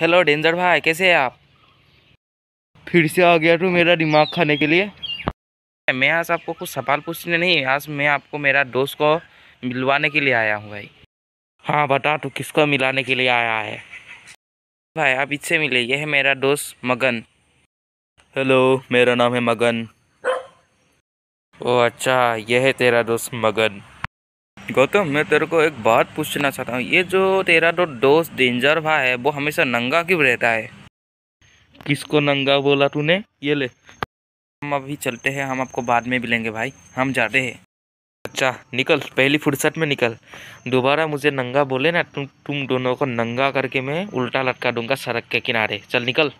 hello danger भाई कैसे हैं आप फिर से आ गया तू मेरा दिमाग खाने के लिए मैं आज आपको कुछ सवाल पूछने नहीं आज मैं आपको मेरा दोस्त को मिलवाने के लिए आया हूँ भाई हाँ बता तू किसको मिलाने के लिए आया है भाई आप इससे मिले ये है मेरा दोस्त मगन हेलो मेरा नाम है मगन ओ अच्छा यह है तेरा दोस्त मगन गौतम मैं तेरे को एक बात पूछना चाहता हूँ ये जो तेरा जो दोस्त डेंजर भाई है वो हमेशा नंगा क्यों रहता है किसको नंगा बोला तूने ये ले हम अभी चलते हैं हम आपको बाद में भी लेंगे भाई हम जाते हैं अच्छा निकल पहली फुर्सत में निकल दोबारा मुझे नंगा बोले ना तुम तुम दोनों को नंगा करके मैं उल्टा लटका दूंगा सड़क के किनारे चल निकल